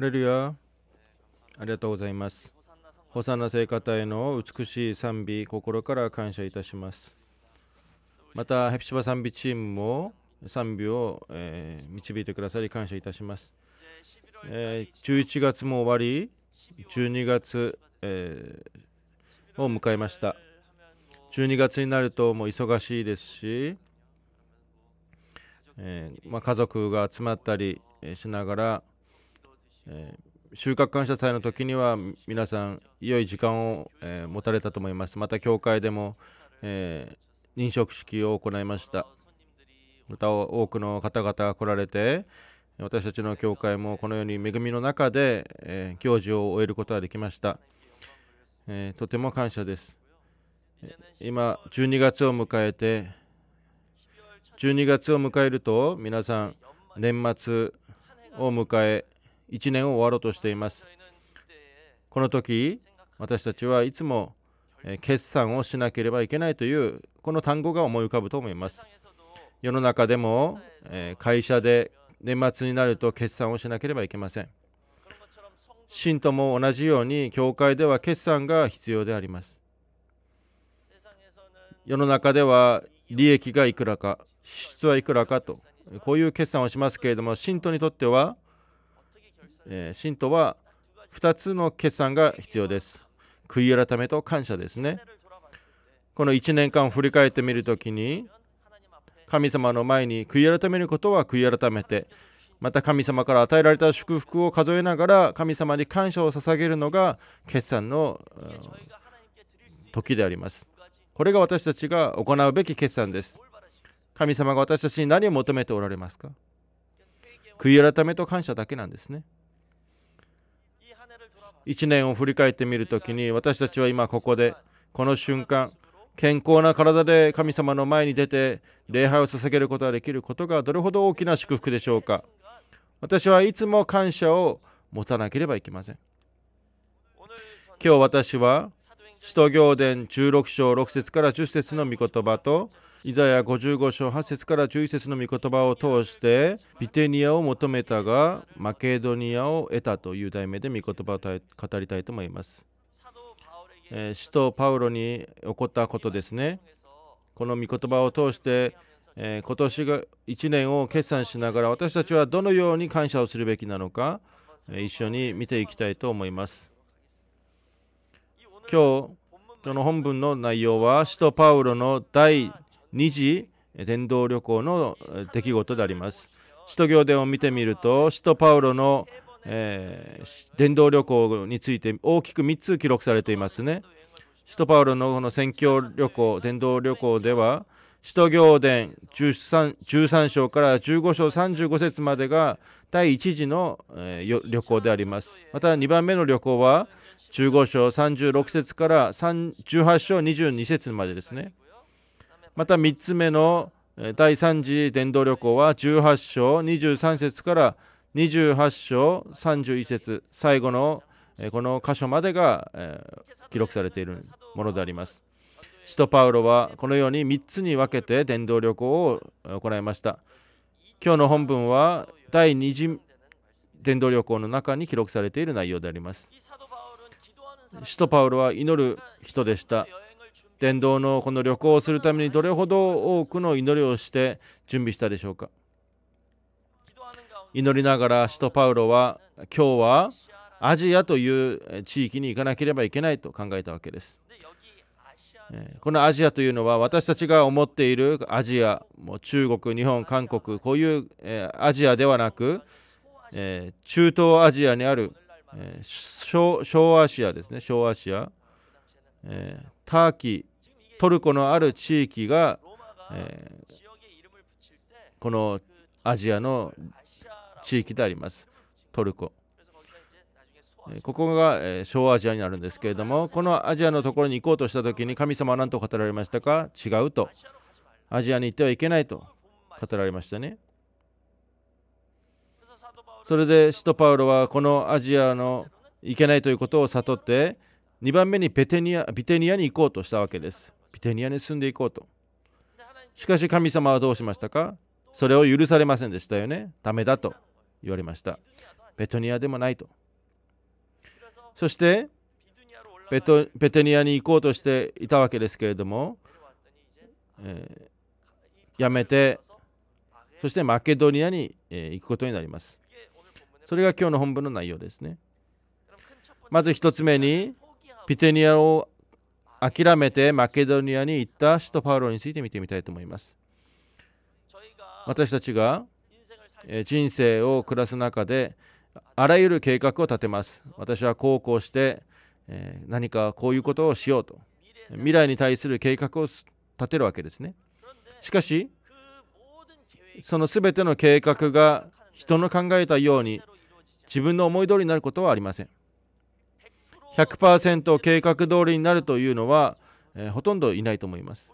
レルヤありがとうございますホサナ聖歌隊の美しい賛美心から感謝いたしますまたヘプシバ賛美チームも賛美を、えー、導いてくださり感謝いたします、えー、11月も終わり12月、えー、を迎えました12月になるともう忙しいですし、えー、まあ、家族が集まったりしながらえー、収穫感謝祭の時には皆さん良い時間を、えー、持たれたと思いますまた教会でも、えー、飲食式を行いましたまた多くの方々が来られて私たちの教会もこのように恵みの中で、え行事を終えることができました、えとても感謝です今12月を迎えて12月を迎えると皆さん年末を迎え1年を終わろうとしていますこの時私たちはいつも決算をしなければいけないというこの単語が思い浮かぶと思います世の中でも会社で年末になると決算をしなければいけません信徒も同じように教会では決算が必要であります世の中では利益がいくらか支出はいくらかとこういう決算をしますけれども信徒にとってはえ信徒は2つの決算が必要です。悔い改めと感謝ですね。この1年間を振り返ってみるときに、神様の前に悔い改めることは悔い改めて、また神様から与えられた祝福を数えながら神様に感謝を捧げるのが決算の時であります。これが私たちが行うべき決算です。神様が私たちに何を求めておられますか悔い改めと感謝だけなんですね。1年を振り返ってみるときに私たちは今ここでこの瞬間健康な体で神様の前に出て礼拝を捧げることができることがどれほど大きな祝福でしょうか私はいつも感謝を持たなければいけません今日私は使徒行伝16章6節から10節の御言葉とイザヤ55章8節から11節の御言葉を通してビテニアを求めたがマケドニアを得たという題名で御言葉を語りたいと思います、えー、使徒パウロに起こったことですねこの御言葉を通してえ今年が1年を決算しながら私たちはどのように感謝をするべきなのか、え一緒に見ていきたいと思います。今日この本文の内容は使徒パウロの第二次伝道旅行の出来事であります。使徒行伝を見てみると、使徒パウロの、えー、伝道旅行について大きく3つ記録されていますね。使徒パウロのこの宣教旅行、伝道旅行では、使徒行伝 13, 13章から15章35節までが第1次の、えー、旅行であります。また2番目の旅行は15章36節から18章22節までですね。また3つ目の第3次伝道旅行は18章23節から28章31節最後のこの箇所までが記録されているものであります。使徒パウロはこのように3つに分けて伝道旅行を行いました。今日の本文は第2次伝道旅行の中に記録されている内容であります。使徒パウロは祈る人でした。伝道のこの旅行をするためにどれほど多くの祈りをして準備したでしょうか祈りながら使徒パウロは今日はアジアという地域に行かなければいけないと考えたわけですこのアジアというのは私たちが思っているアジアも中国日本韓国こういうアジアではなく中東アジアにある小アシアですね小アシアターキトルコのある地域が、えこのアジアの地域でありますトルコここが、え小アジアになるんですけれどもこのアジアのところに行こうとした時に神様は何と語られましたか違うとアジアに行ってはいけないと語られましたねそれで使徒パウロはこのアジアの行けないということを悟って2番目にベテニアビテニアに行こうとしたわけですピテニアに住んでいこうとしかし神様はどうしましたかそれを許されませんでしたよねダメだと言われましたベトニアでもないとそしてベトベテニアに行こうとしていたわけですけれども、えー、やめてそしてマケドニアに、え行くことになりますそれが今日の本文の内容ですねまず1つ目にピテニアを諦めてマケドニアに行った使徒パウロについて見てみたいと思います。私たちが人生を暮らす中であらゆる計画を立てます。私はこうこうして何かこういうことをしようと未来に対する計画を立てるわけですね。しかしその全ての計画が人の考えたように自分の思い通りになることはありません。100%計画通りになるというのは、えー、ほとんどいないと思います。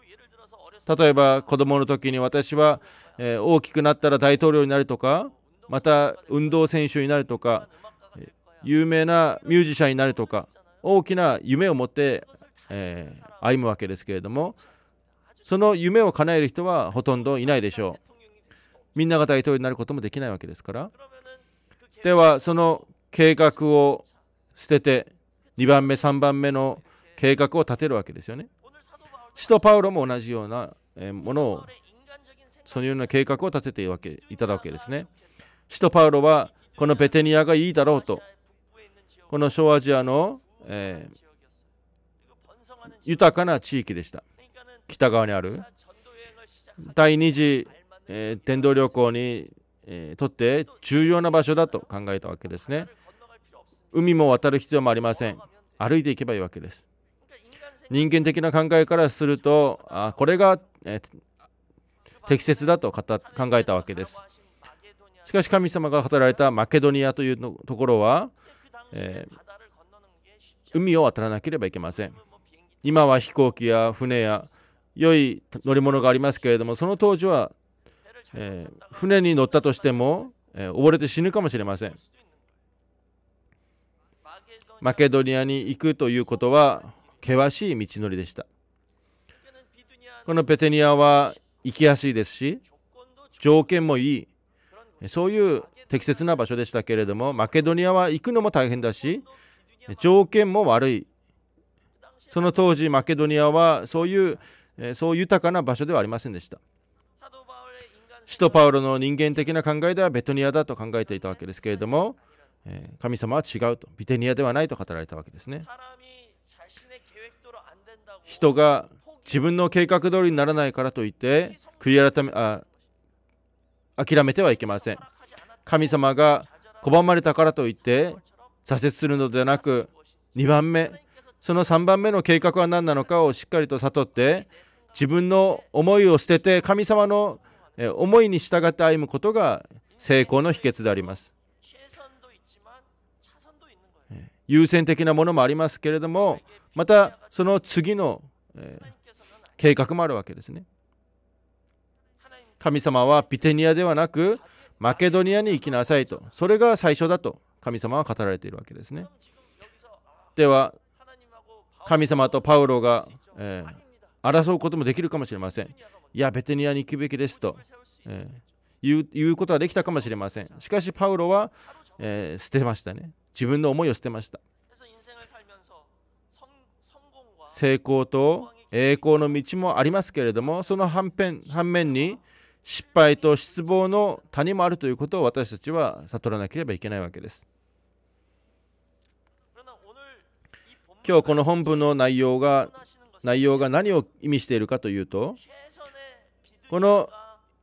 例えば子供の時に私は、えー、大きくなったら大統領になるとかまた運動選手になるとか、え有名なミュージシャンになるとか大きな夢を持って、えー、歩むわけですけれどもその夢を叶える人はほとんどいないでしょう。みんなが大統領になることもできないわけですから。ではその計画を捨てて2番目、3番目の計画を立てるわけですよね。使徒パウロも同じようなものを、そのような計画を立てていわけいただくわけですね。使徒パウロは、このベテニアがいいだろうと、この小アジアの、えー、豊かな地域でした。北側にある。第二次、えー、天道旅行に、えー、とって重要な場所だと考えたわけですね。海も渡る必要もありません歩いていけばいいわけです人間的な考えからするとあこれが、え適切だと考えたわけですしかし神様が語られたマケドニアというところは、えー、海を渡らなければいけません今は飛行機や船や良い乗り物がありますけれどもその当時は、えー、船に乗ったとしても、えー、溺れて死ぬかもしれませんマケドニアに行くということは険しい道のりでしたこのペテニアは行きやすいですし条件もいいそういう適切な場所でしたけれどもマケドニアは行くのも大変だし条件も悪いその当時マケドニアはそういうそう豊かな場所ではありませんでした使徒パウロの人間的な考えではベトニアだと考えていたわけですけれどもえ神様は違うとビテニアではないと語られたわけですね人が自分の計画通りにならないからといって悔い改めあ諦めてはいけません神様が拒まれたからといって挫折するのではなく2番目その3番目の計画は何なのかをしっかりと悟って自分の思いを捨てて神様の思いに従って歩むことが成功の秘訣であります優先的なものもありますけれどもまたその次の、え計画もあるわけですね神様はピテニアではなくマケドニアに行きなさいとそれが最初だと神様は語られているわけですねでは神様とパウロが、えー、争うこともできるかもしれませんいやベテニアに行くべきですと、えー、言うことはできたかもしれませんしかしパウロは、えー、捨てましたね自分の思いを捨てました成功と栄光の道もありますけれどもその反面反面に失敗と失望の谷もあるということを私たちは悟らなければいけないわけです今日この本文の内容が内容が何を意味しているかというとこの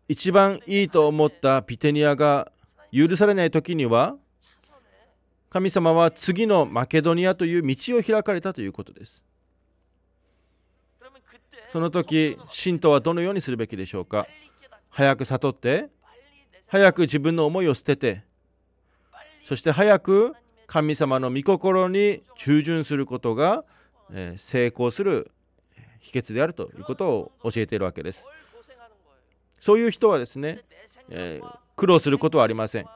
一番いいと思ったピテニアが許されない時には神様は次のマケドニアという道を開かれたということです。その時、信徒はどのようにするべきでしょうか早く悟って、早く自分の思いを捨てて、そして早く神様の御心に従順することが成功する秘訣であるということを教えているわけです。そういう人はですね、え苦労することはありません。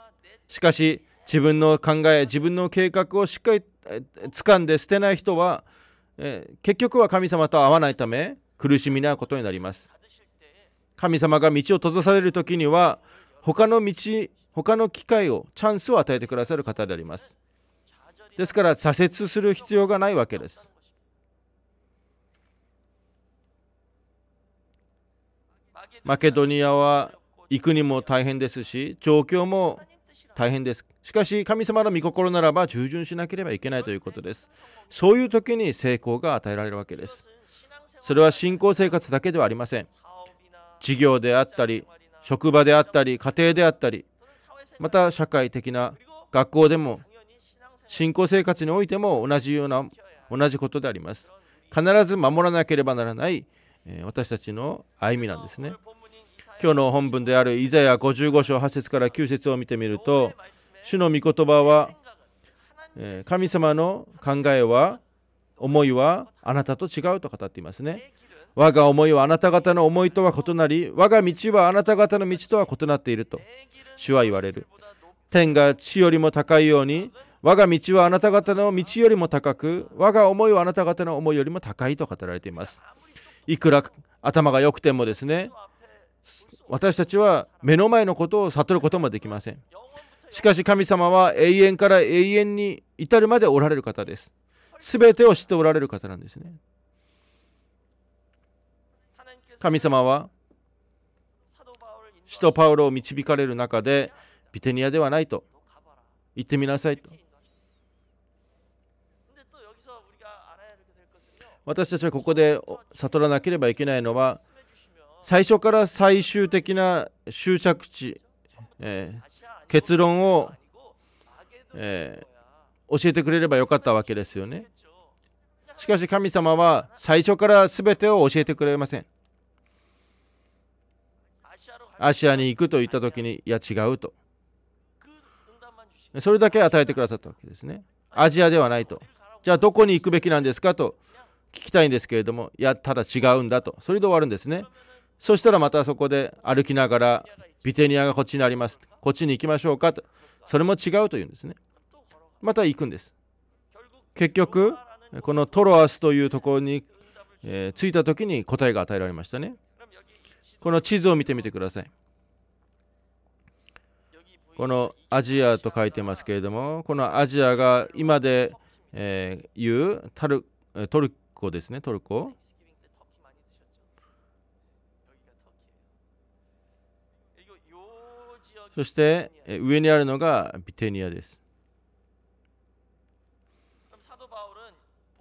しかし、自分の考え自分の計画をしっかり掴んで捨てない人は、え結局は神様と会わないため苦しみなことになります神様が道を閉ざされる時には他の道他の機会をチャンスを与えてくださる方でありますですから挫折する必要がないわけですマケドニアは行くにも大変ですし状況も大変です。しかし、神様の御心ならば従順しなければいけないということです。そういう時に成功が与えられるわけです。それは信仰生活だけではありません。事業であったり、職場であったり、家庭であったり、また社会的な学校でも、信仰生活においても同じような、同じことであります。必ず守らなければならない、え私たちの歩みなんですね。今日の本文であるイザヤ55章8節から9節を見てみると主の御言葉は神様の考えは思いはあなたと違うと語っていますね我が思いはあなた方の思いとは異なり我が道はあなた方の道とは異なっていると主は言われる天が地よりも高いように我が道はあなた方の道よりも高く我が思いはあなた方の思いよりも高いと語られていますいくら頭が良くてもですね私たちは目の前のことを悟ることもできませんしかし神様は永遠から永遠に至るまでおられる方です全てを知っておられる方なんですね神様は使徒パウロを導かれる中でビテニアではないと行ってみなさいと私たちはここで悟らなければいけないのは最初から最終的な終着地、えー、結論を、えー、教えてくれればよかったわけですよねしかし神様は最初から全てを教えてくれませんアシアに行くと言った時にいや違うとそれだけ与えてくださったわけですねアジアではないとじゃあどこに行くべきなんですかと聞きたいんですけれどもいやただ違うんだとそれで終わるんですねそしたらまたそこで歩きながらビテニアがこっちにありますこっちに行きましょうかとそれも違うというんですねまた行くんです結局このトロアスというところに、えー、着いた時に答えが与えられましたねこの地図を見てみてくださいこのアジアと書いてますけれどもこのアジアが今で、えー、言うタルトルコですねトルコそして上にあるのがビテニアです。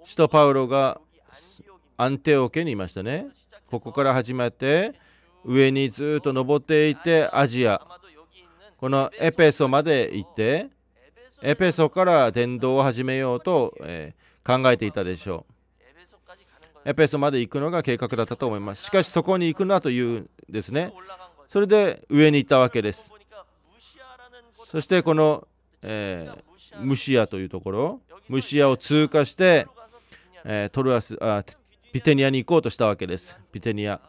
使徒パウロがアンテオケにいましたね。ここから始まって上にずっと登っていってアジア、このエペソまで行って、エペソから伝道を始めようと、え考えていたでしょう。エペソまで行くのが計画だったと思います。しかしそこに行くなというですね。それで上に行ったわけです。そしてこの、えー、ムシアというところムシアを通過して、えー、トルアスあピテニアに行こうとしたわけですピテニア、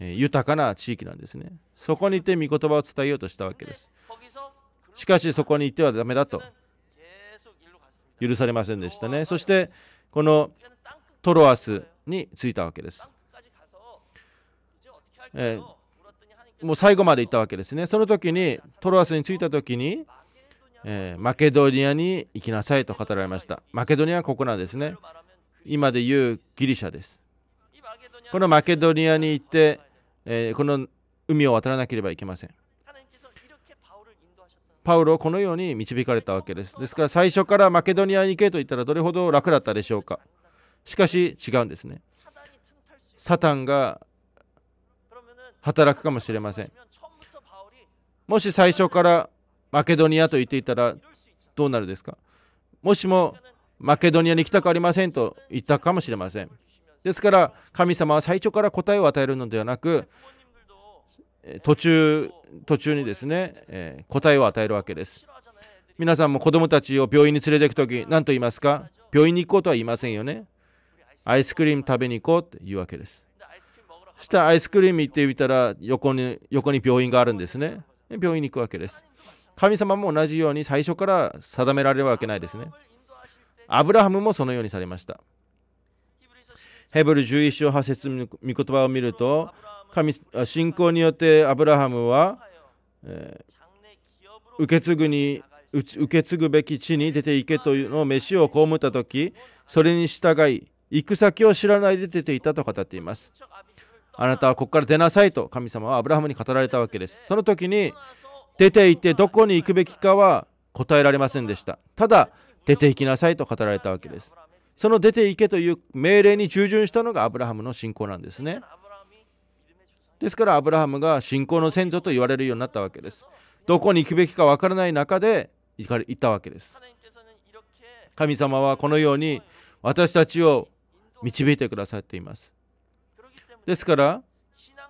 えー、豊かな地域なんですねそこにいて御言葉を伝えようとしたわけですしかしそこに行ってはダメだと許されませんでしたねそしてこのトロアスに着いたわけです、えーもう最後まで行ったわけですね。その時にトロアスに着いた時に、えー、マケドニアに行きなさいと語られました。マケドニアはここなんですね。今で言うギリシャです。このマケドニアに行って、えー、この海を渡らなければいけません。パウロをこのように導かれたわけです。ですから最初からマケドニアに行けと言ったらどれほど楽だったでしょうか。しかし違うんですね。サタンが働くかもしれませんもし最初からマケドニアと言っていたらどうなるですかもしもマケドニアに行きたくありませんと言ったかもしれませんですから神様は最初から答えを与えるのではなく途中途中にですね、え答えを与えるわけです皆さんも子供たちを病院に連れて行く時何と言いますか病院に行こうとは言いませんよねアイスクリーム食べに行こうって言うわけですそしたらアイスクリーム行ってみたら横に横に病院があるんですね。病院に行くわけです。神様も同じように最初から定められるわけないですね。アブラハムもそのようにされました。ヘブル11章8節の御言葉を見ると神信仰によってアブラハムは、えー、受け継ぐに受け継ぐべき地に出て行けというのを飯を被った時それに従い行く先を知らないで出ていたと語っていますあなたはここから出なさいと神様はアブラハムに語られたわけですその時に出て行ってどこに行くべきかは答えられませんでしたただ出て行きなさいと語られたわけですその出て行けという命令に従順したのがアブラハムの信仰なんですねですからアブラハムが信仰の先祖と言われるようになったわけですどこに行くべきかわからない中で行ったわけです神様はこのように私たちを導いてくださっていますですから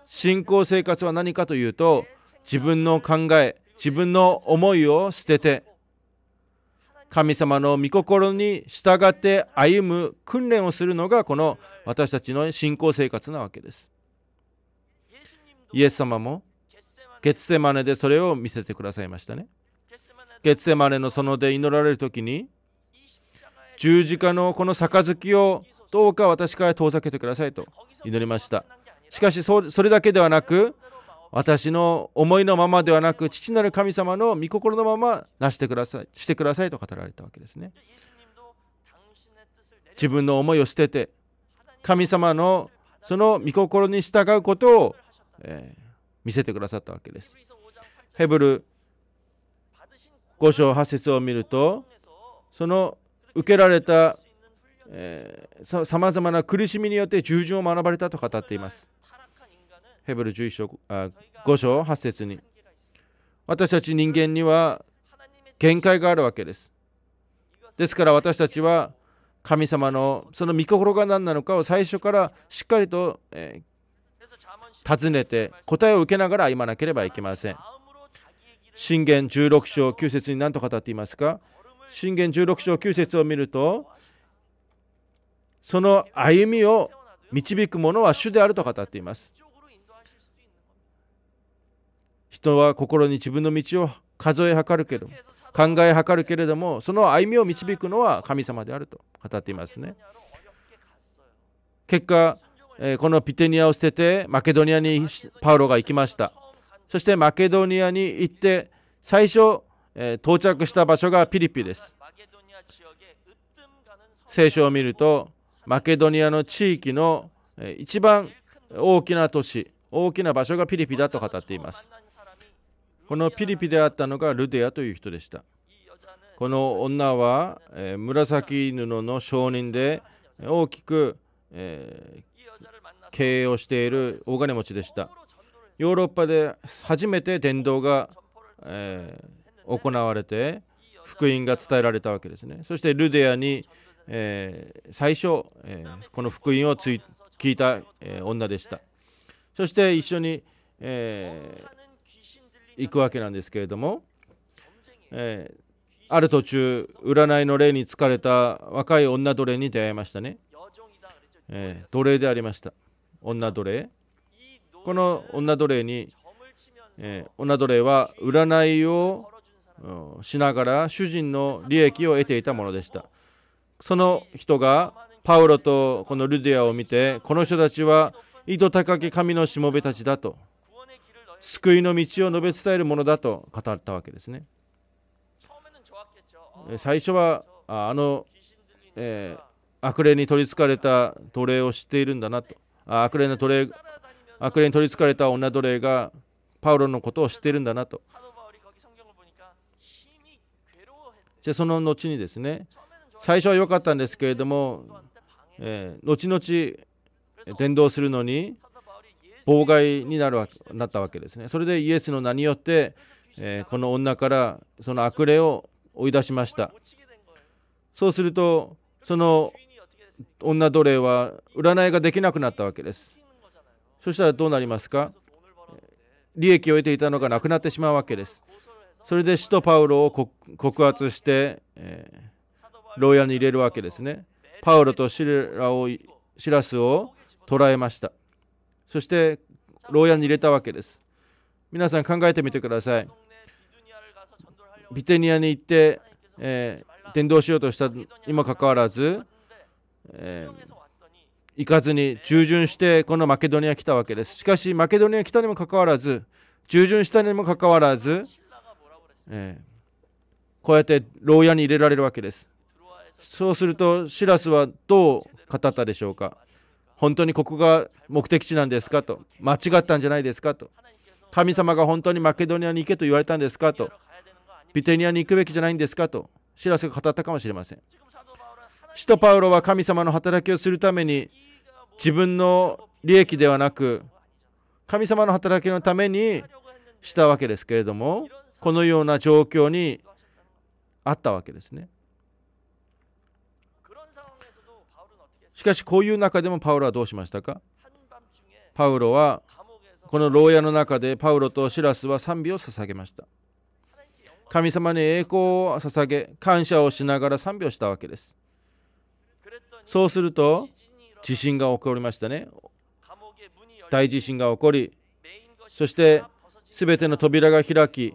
信仰生活は何かというと自分の考え自分の思いを捨てて神様の御心に従って歩む訓練をするのがこの私たちの信仰生活なわけですイエス様もゲッセマネでそれを見せてくださいましたねゲッセマネの園で祈られる時に十字架のこの杯をどうか私から遠ざけてくださいと祈りましたしかしそれだけではなく私の思いのままではなく父なる神様の御心のままなしてくださいしてくださいと語られたわけですね自分の思いを捨てて神様のその御心に従うことを、えー、見せてくださったわけですヘブル5章8節を見るとその受けられたえさまざまな苦しみによって従順を学ばれたと語っています。ヘブル11章あ5章8節に私たち人間には限界があるわけです。ですから私たちは神様のその御心が何なのかを最初からしっかりと、えー、尋ねて答えを受けながら歩まなければいけません。信玄16章9節に何と語っていますか信玄16章9節を見るとその歩みを導く者は主であると語っています人は心に自分の道を数え計るけど考え計るけれどもその歩みを導くのは神様であると語っていますね結果このピテニアを捨ててマケドニアにパウロが行きましたそしてマケドニアに行って最初到着した場所がピリピです聖書を見るとマケドニアの地域の一番大きな都市大きな場所がピリピだと語っていますこのピリピであったのがルデアという人でしたこの女は、え紫布の証人で大きく、え経営をしている大金持ちでしたヨーロッパで初めて伝道が、え行われて福音が伝えられたわけですねそしてルデアにえー、最初、えー、この福音を聞いた、えー、女でしたそして一緒に、え行くわけなんですけれども、えある途中占いの霊に疲れた若い女奴隷に出会いましたね、え奴隷でありました女奴隷この女奴隷に、え女奴隷は占いをしながら主人の利益を得ていたものでしたその人がパウロとこのルディアを見てこの人たちは井戸高き神のしもべたちだと救いの道を述べ伝えるものだと語ったわけですね最初はあの、えー、悪霊に取りつかれた奴隷を知っているんだなと悪霊の奴隷悪霊に取りつかれた女奴隷がパウロのことを知っているんだなとじゃその後にですね最初は良かったんですけれども、えー、後々伝道するのに妨害になるなったわけですね。それでイエスの名によって、えー、この女からその悪霊を追い出しました。そうするとその女奴隷は占いができなくなったわけです。そしたらどうなりますか利益を得ていたのがなくなってしまうわけです。それで使徒パウロを告発して、えー牢屋に入れるわけですね。パウロとシラをシラスを捕らえました。そして牢屋に入れたわけです。皆さん考えてみてください。ビテニアに行って、えー、伝道しようとしたにもかかわらず、えー、行かずに従順してこのマケドニア来たわけです。しかしマケドニア来たにもかかわらず、従順したにもかかわらず、えー、こうやって牢屋に入れられるわけです。そうするとシラスはどう語ったでしょうか本当にここが目的地なんですかと間違ったんじゃないですかと神様が本当にマケドニアに行けと言われたんですかとビテニアに行くべきじゃないんですかとシラスが語ったかもしれません使徒パウロは神様の働きをするために自分の利益ではなく神様の働きのためにしたわけですけれどもこのような状況にあったわけですねしかしこういう中でもパウロはどうしましたかパウロはこの牢屋の中でパウロとシラスは賛美を捧げました神様に栄光を捧げ感謝をしながら賛美をしたわけですそうすると地震が起こりましたね大地震が起こりそして全ての扉が開き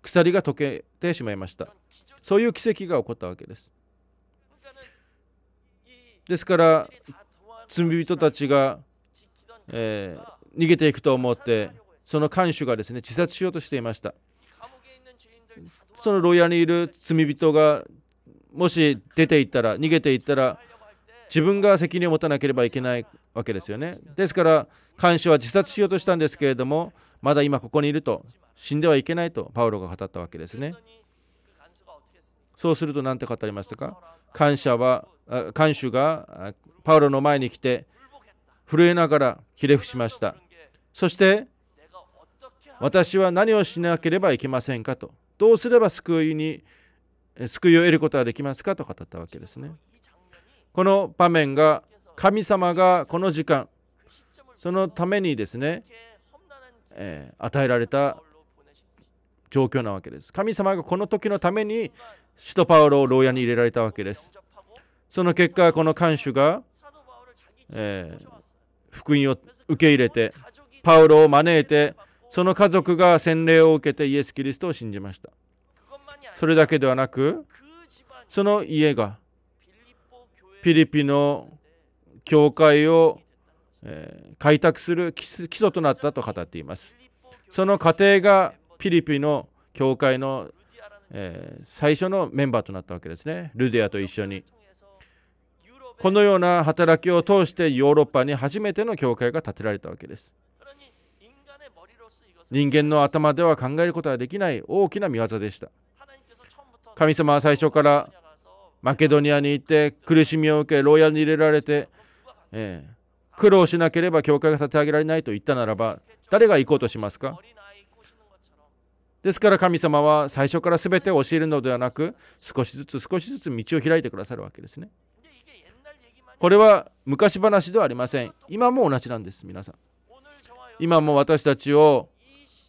鎖が解けてしまいましたそういう奇跡が起こったわけですですから罪人たちが、えー、逃げていくと思ってその看守がですね自殺しようとしていましたその牢屋にいる罪人がもし出ていったら逃げていったら自分が責任を持たなければいけないわけですよねですから看守は自殺しようとしたんですけれどもまだ今ここにいると死んではいけないとパウロが語ったわけですねそうすると何て語りましたか感謝は看守がパウロの前に来て震えながらひれ伏しましたそして私は何をしなければいけませんかとどうすれば救いに救いを得ることはできますかと語ったわけですねこの場面が神様がこの時間そのためにですね、えー、与えられた状況なわけです神様がこの時のために首都パウロを牢屋に入れられたわけです。その結果、この看守が、えー、福音を受け入れて、パウロを招いて、その家族が洗礼を受けてイエス・キリストを信じました。それだけではなく、その家がフィリピの教会を、え開拓する基礎となったと語っています。その過程がフィリピの教会のえー、最初のメンバーとなったわけですねルディアと一緒にこのような働きを通してヨーロッパに初めての教会が建てられたわけです人間の頭では考えることはできない大きな見業でした神様は最初からマケドニアに行って苦しみを受け牢屋に入れられて、えー、苦労しなければ教会が建て上げられないと言ったならば誰が行こうとしますかですから神様は最初から全てを教えるのではなく少しずつ少しずつ道を開いてくださるわけですね。これは昔話ではありません。今も同じなんです皆さん。今も私たちを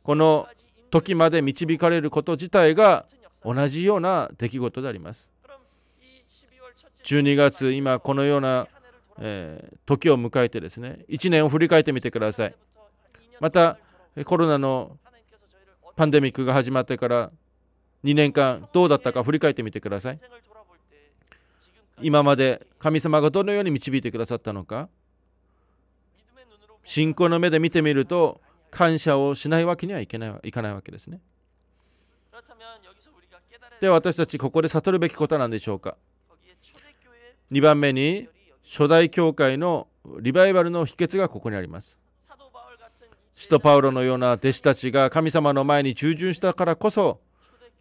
この時まで導かれること自体が同じような出来事であります。12月今このような、えー、時を迎えてですね1年を振り返ってみてください。またコロナのパンデミックが始まってから2年間どうだったか振り返ってみてください今まで神様がどのように導いてくださったのか信仰の目で見てみると感謝をしないわけにはいけないいかないわけですねで私たちここで悟るべきことなんでしょうか2番目に初代教会のリバイバルの秘訣がここにあります使徒パウロのような弟子たちが神様の前に従順したからこそ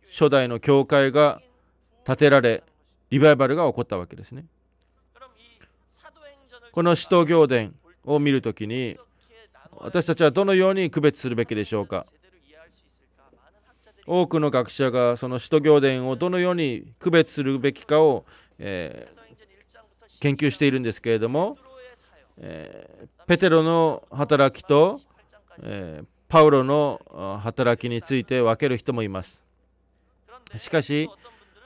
初代の教会が建てられリバイバルが起こったわけですね。この使徒行伝を見るときに私たちはどのように区別するべきでしょうか多くの学者がその使徒行伝をどのように区別するべきかを、えー、研究しているんですけれども、えー、ペテロの働きとえー、パウロの働きについて分ける人もいますしかし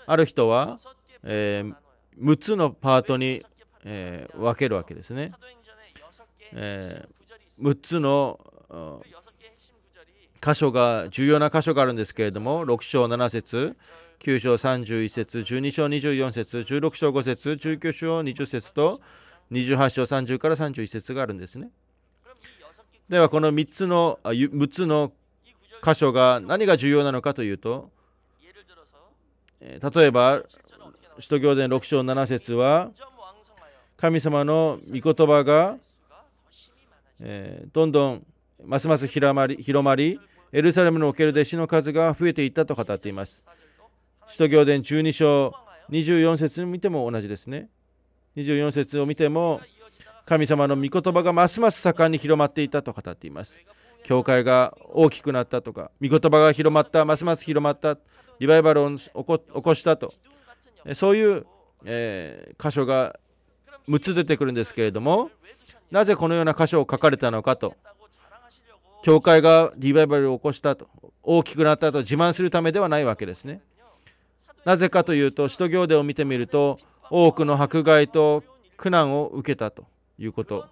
ある人は、えー、6つのパートに、えー、分けるわけですね、えー、6つの箇所が重要な箇所があるんですけれども6章7節9章31節12章24節16章5節19章20節と28章30から31節があるんですね。ではこの3つの6つの箇所が何が重要なのかというと例えば首都行伝6章7節は神様の御言葉が、えどんどんますます広まり広まりエルサレムにおける弟子の数が増えていったと語っています。首都行伝12章24節を見ても同じですね。24節を見ても神様の御言葉がますます盛んに広まっていたと語っています教会が大きくなったとか御言葉が広まったますます広まったリバイバルを起こしたとそういう、えー、箇所が6つ出てくるんですけれどもなぜこのような箇所を書かれたのかと教会がリバイバルを起こしたと大きくなったと自慢するためではないわけですねなぜかというと使徒行伝を見てみると多くの迫害と苦難を受けたということ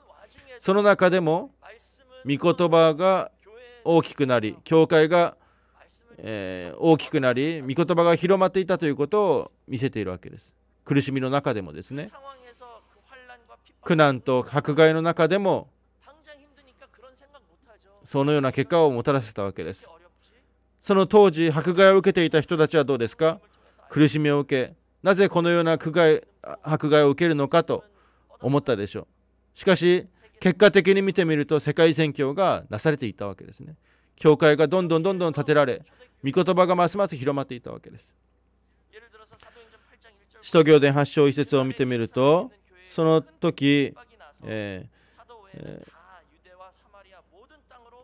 その中でも御言葉が大きくなり教会が、えー、大きくなり御言葉が広まっていたということを見せているわけです苦しみの中でもですね苦難と迫害の中でもそのような結果をもたらせたわけですその当時迫害を受けていた人たちはどうですか苦しみを受けなぜこのような迫害を受けるのかと思ったでしょうしかし結果的に見てみると世界宣教がなされていたわけですね教会がどんどんどんどん建てられ御言葉がますます広まっていたわけです使徒行伝発祥移設を見てみるとその時、えーえ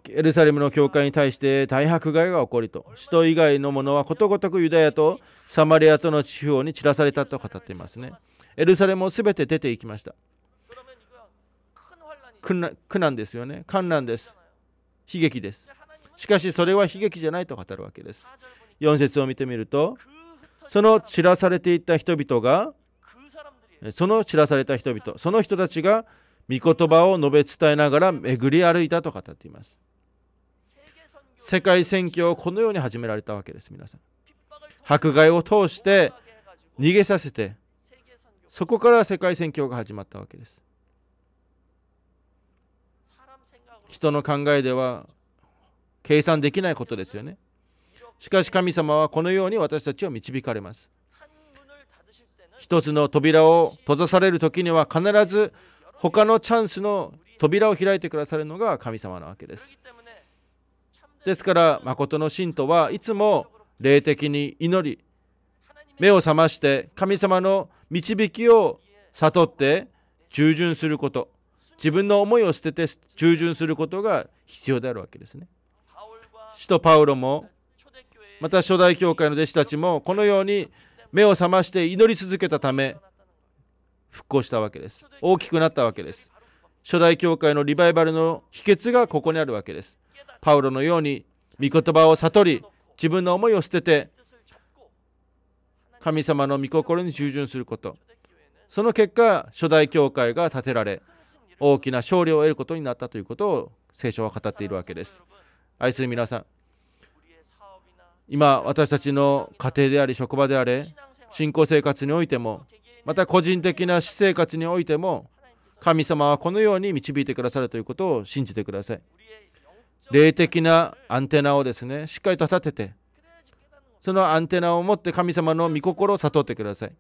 ー、エルサレムの教会に対して大迫害が起こりと使徒以外のものはことごとくユダヤとサマリアとの地方に散らされたと語っていますねエルサレムを全て出ていきました苦難ですよね。観難です。悲劇です。しかしそれは悲劇じゃないと語るわけです。4節を見てみると、その散らされていた人々が、その散らされた人々、その人たちが御言葉を述べ伝えながら巡り歩いたと語っています。世界宣教をこのように始められたわけです、皆さん。迫害を通して逃げさせて、そこから世界宣教が始まったわけです。人の考えでは計算できないことですよねしかし神様はこのように私たちを導かれます一つの扉を閉ざされる時には必ず他のチャンスの扉を開いてくださるのが神様なわけですですから誠の信徒はいつも霊的に祈り目を覚まして神様の導きを悟って従順すること自分の思いを捨てて従順することが必要であるわけですね。使徒パウロもまた初代教会の弟子たちもこのように目を覚まして祈り続けたため復興したわけです。大きくなったわけです。初代教会のリバイバルの秘訣がここにあるわけです。パウロのように御言葉を悟り自分の思いを捨てて神様の御心に従順することその結果初代教会が建てられ大きな勝利を得ることになったということを聖書は語っているわけです。愛する皆さん、今私たちの家庭であり職場であれ、信仰生活においても、また個人的な私生活においても、神様はこのように導いてくださるということを信じてください。霊的なアンテナをですね、しっかりと立てて、そのアンテナを持って神様の御心を悟ってください。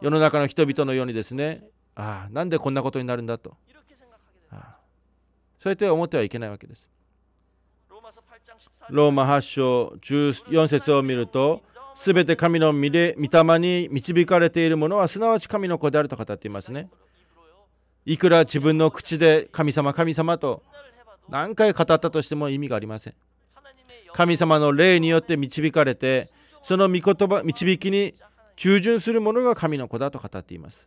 世の中の人々のようにですねああなんでこんなことになるんだとああそうやって思ってはいけないわけですローマ8章14節を見るとすべて神の御霊御霊に導かれているものはすなわち神の子であると語っていますねいくら自分の口で神様神様と何回語ったとしても意味がありません神様の霊によって導かれてその御言葉導きに従順する者が神の子だと語っています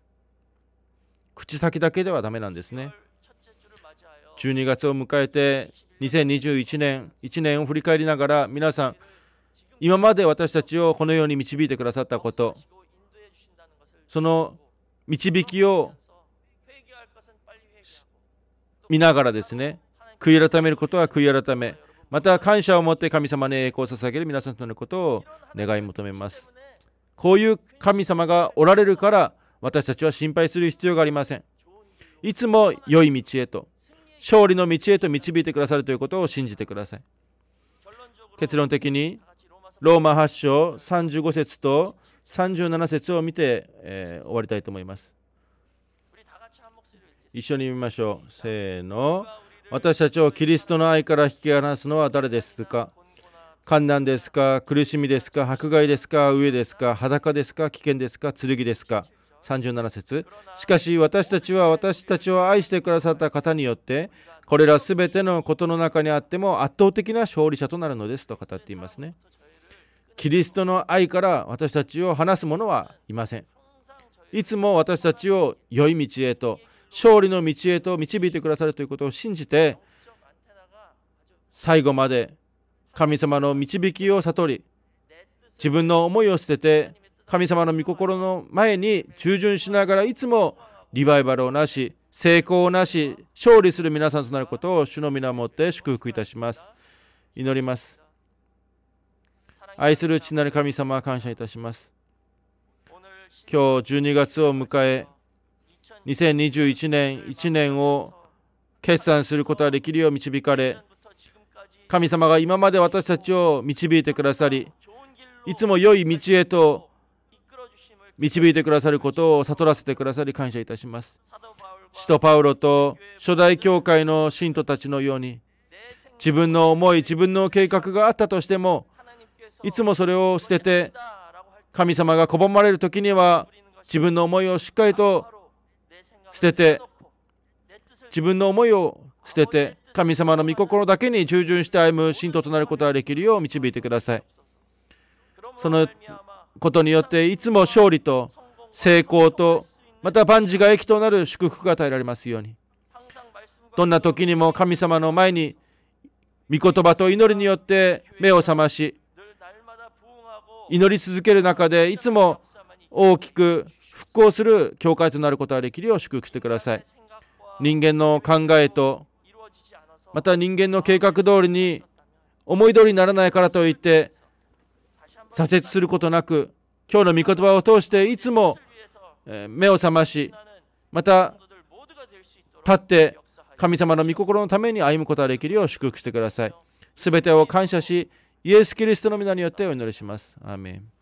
口先だけではダメなんですね12月を迎えて2021年1年を振り返りながら皆さん今まで私たちをこのように導いてくださったことその導きを見ながらですね悔い改めることは悔い改めまた感謝を持って神様に栄光を捧げる皆さんとのことを願い求めます。こういう神様がおられるから私たちは心配する必要がありません。いつも良い道へと、勝利の道へと導いてくださるということを信じてください。結論的に、ローマ8章35節と37節を見て、えー、終わりたいと思います。一緒に見ましょう。せーの。私たちをキリストの愛から引き離すのは誰ですか観難ですか苦しみですか迫害ですか飢えですか裸ですか危険ですか剣ですか37節しかし私たちは私たちを愛してくださった方によってこれら全てのことの中にあっても圧倒的な勝利者となるのですと語っていますねキリストの愛から私たちを離す者はいませんいつも私たちを良い道へと勝利の道へと導いてくださるということを信じて最後まで神様の導きを悟り自分の思いを捨てて神様の御心の前に従順しながらいつもリバイバルをなし成功をなし勝利する皆さんとなることを主の皆をもって祝福いたします祈ります愛する父なる神様感謝いたします今日12月を迎え2021年1年を決算することができるよう導かれ神様が今まで私たちを導いてくださりいつも良い道へと導いてくださることを悟らせてくださり感謝いたします。使徒パウロと初代教会の信徒たちのように自分の思い自分の計画があったとしてもいつもそれを捨てて神様が拒まれる時には自分の思いをしっかりと捨てて自分の思いを捨てて神様の御心だけに従順して歩む信徒となることができるよう導いてくださいそのことによっていつも勝利と成功とまた万事が益となる祝福が与えられますようにどんな時にも神様の前に御言葉と祈りによって目を覚まし祈り続ける中でいつも大きく復興する教会となることができるよう祝福してください人間の考えとまた人間の計画通りに思い通りにならないからといって挫折することなく今日の御言葉を通していつも目を覚ましまた立って神様の御心のために歩むことができるよう祝福してください。すべてを感謝し、イエス・キリストの皆によってお祈りします。アーメン